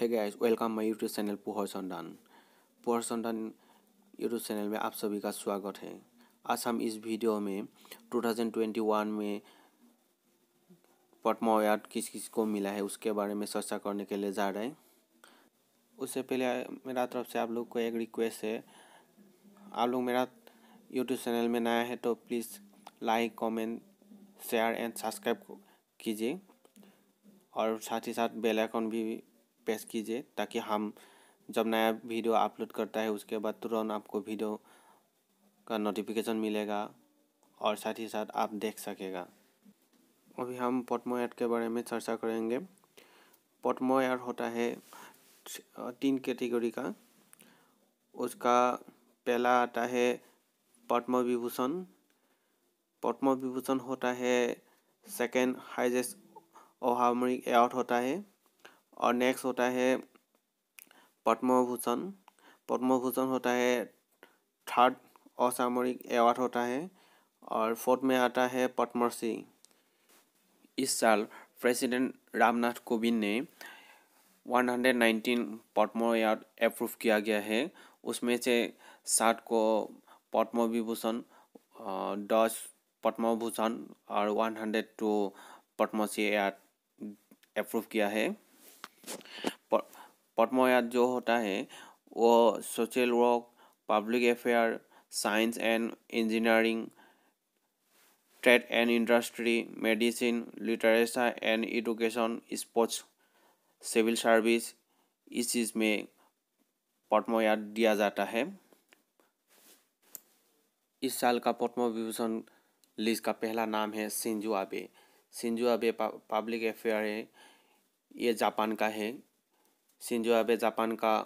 है guys welcome my YouTube channel Pohar Chandan Pohar Chandan YouTube channel में आप सभी का स्वागत है आज हम इस वीडियो में 2021 में पटमा अवार्ड किस किस को मिला है उसके बारे में चर्चा करने के लिए जा रहे हैं उससे पहले मेरा तरफ से आप लोग को एक रिक्वेस्ट है आप लोग मेरा यूट्यूब चैनल में नया है तो please like comment share and subscribe कीजिए और साथ ही साथ बेल आइकन भी पेश कीजिए ताकि हम जब नया वीडियो अपलोड करता है उसके बाद तुरंत आपको वीडियो का नोटिफिकेशन मिलेगा और साथ ही साथ आप देख सकेगा अभी हम पटमो ऐड के बारे में चर्चा करेंगे पटमो ऐड होता है तीन कैटेगरी का उसका पहला आता है पद्म विभूषण पद्म विभूषण होता है सेकेंड हाइजेस्ट ओहामरिक एयर्ट होता है और नेक्स्ट होता है पद्मभूषण पद्मभूषण होता है थर्ड असामरिक अवार्ड होता है और फोर्थ में आता है पद्मश्री इस साल प्रेसिडेंट रामनाथ कोविंद ने 119 पद्म अवार्ड अप्रूव किया गया है उसमें से सात को पद्म विभूषण दस पद्मभूषण और 102 पद्मश्री अवार्ड अप्रूव किया है পদ্ময়াৰ্য হোতাহে অ' social work public affair science and engineering trade and industry medicine literature and education sports civil service ইছ ইজ মে পদ্ম ইয়াত দিয়া যাতাহে ইছাল কা পদ্ম বিভূষণ লিষ্ট কা পেহলা নাম হে চিঞ্জু আবে চিঞ্জু আবে পাব্লিক এফেয়াৰে ये जापान का है सिंजो आबे जापान का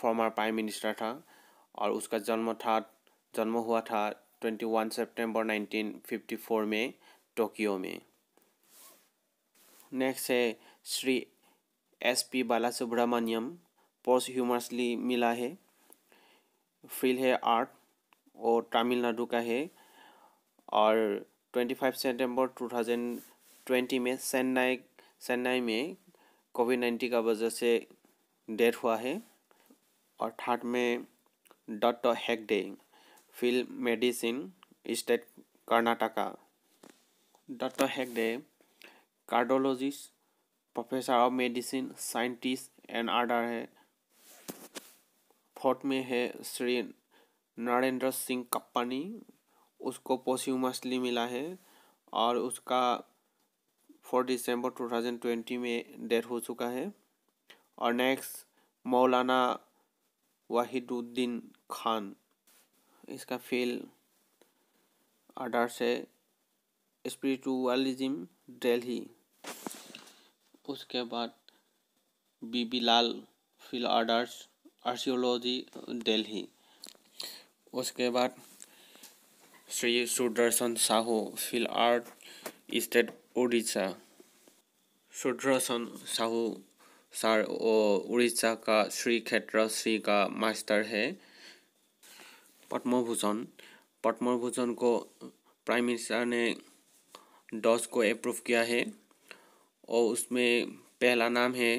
फॉर्मर प्राइम मिनिस्टर था और उसका जन्म था जन्म हुआ था twenty one September nineteen fifty four में टोक्यो में नेक्स्ट है Shri S P Bala Subrahmanyam posthumously मिला है फील्ड है आर्ट और तमिलनाडु का है और twenty five two thousand twenty में चेन्नई चेन्नई में कोविड नाइन्टीन का वजह से डेथ हुआ है और थर्ड में doctor Hegde field medicine state Karnataka doctor Hegde cardiologist professor of medicine scientist and order है फोर्थ में है श्री नरेंद्र सिंह कप्पानी उसको मछली मिला है और उसका फोर दिसंबर ट्वेंटी में डेथ हो चुका है और नेक्स्ट मौलाना वाहिदुद्दीन खान इसका फेल आडार से स्पिरिचुअलिज्म दिल्ली उसके बाद बीबी लाल फिल आर्डर्स आर्शियोलॉजी दिल्ली उसके बाद श्री सुदर्शन साहू फिल आर्ट स्टेट उड़ीसा शुद्र साहू सर उड़ीसा का श्री क्षेत्र श्री का मास्टर है पद्मभूषण पद्मभूषण को प्राइम मिनिस्टर ने डॉस को अप्रूव किया है और उसमें पहला नाम है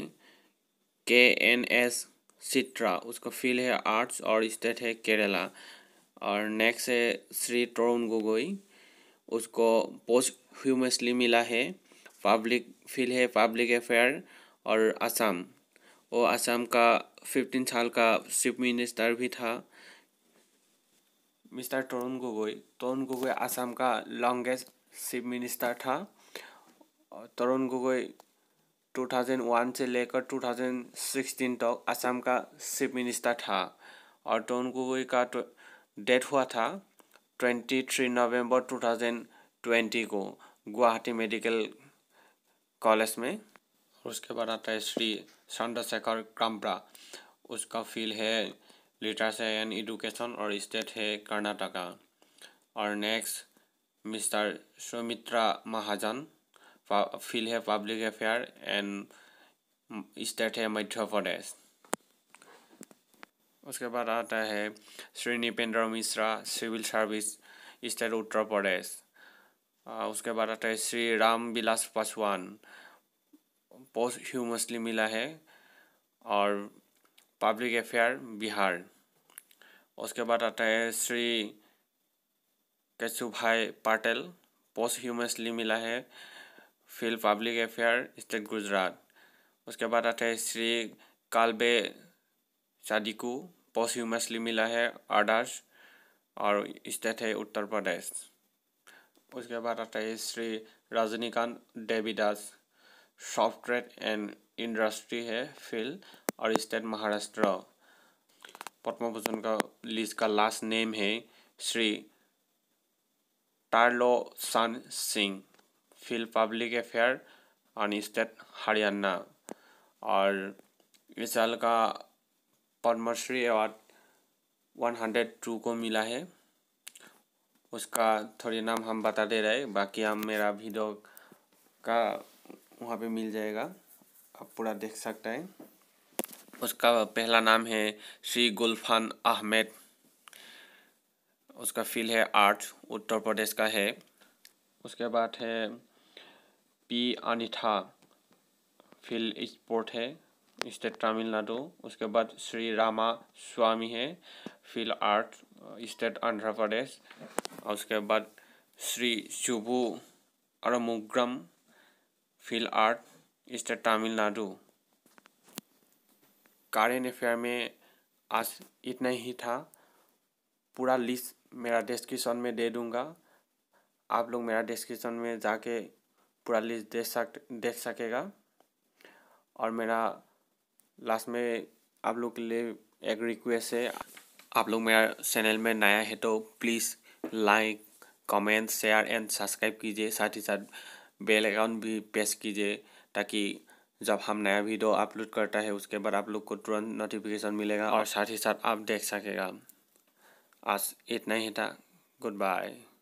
के एन एस सिट्रा उसका फील्ड है आर्ट्स और स्टेट है केरला और नेक्स्ट है श्री तरुण गोगोई उसको पोस्ट ह्यूमसली मिला है पब्लिक फील है पब्लिक अफेयर और असम वो असम का फिफ्टीन साल का चीफ मिनिस्टर भी था मिस्टर तरुण गोगोई तरुण गोगोई असम का लॉन्गेस्ट चीफ मिनिस्टर था तरुण गोगोई 2001 से लेकर 2016 तक असम का चीफ मिनिस्टर था और तरुण गोगोई का डेथ तो हुआ था twenty three November two thousand twenty को गुवाहाटी मेडिकल कॉलेज में उसके बाद आता है श्री चंद्रशेखर काम्ब्रा उसका फील्ड है लिटरेचर एंड एडुकेशन और स्टेट है कर्नाटका और next mister Sumitra Mahajan field है पब्लिक अफेयर एंड स्टेट है मध्य प्रदेश उसके बाद आता है Shri Nripendra Mishra civil service state Uttar Pradesh उसके बाद आता है श्री राम विलास पासवान पोस्ट ह्यूमसली मिला है और पब्लिक अफेयर बिहार उसके बाद आता है श्री केशुभाई पाटिल पोस्ट ह्यूमसली मिला है field public affair state Gujarat उसके बाद आता है श्री कालबे शादी को पॉस्यूमसली मिला है आदर्श और स्टेट है उत्तर प्रदेश उसके बाद आता है Shri Rajnikant Devidas software and industry है फील्ड और स्टेट महाराष्ट्र पद्म भूषण का लिस्ट का लास्ट नेम है Shri Tarlochan Singh field public affair और स्टेट हरियाणा और इस साल का Padma Shri award one hundred two को मिला है उसका थोड़ी नाम हम बता दे रहे हैं बाकी हम मेरा वीडियो का वहाँ पे मिल जाएगा आप पूरा देख सकते हैं उसका पहला नाम है श्री गुलफान अहमद उसका फील्ड है आर्ट उत्तर प्रदेश का है उसके बाद है पी अनिठा फील्ड स्पोर्ट है स्टेट तमिलनाडु उसके बाद श्री रामा स्वामी है field art state Andhra Pradesh और उसके बाद Shri Subbu Arumugam field art state Tamil Nadu current affair में आज इतना ही था पूरा लिस्ट मेरा डिस्क्रिप्शन में दे दूंगा आप लोग मेरा डिस्क्रिप्शन में जाके पूरा लिस्ट देख सक देख सकेगा और मेरा लास्ट में आप लोग के लिए एक रिक्वेस्ट है आप लोग मेरा चैनल में नया है तो please like comment share and subscribe कीजिए साथ ही साथ बेल अकाउंट भी प्रेस कीजिए ताकि जब हम नया वीडियो अपलोड करता है उसके बाद आप लोग को तुरंत नोटिफिकेशन मिलेगा और साथ ही साथ आप देख सकेगा आज इतना ही था गुड बाय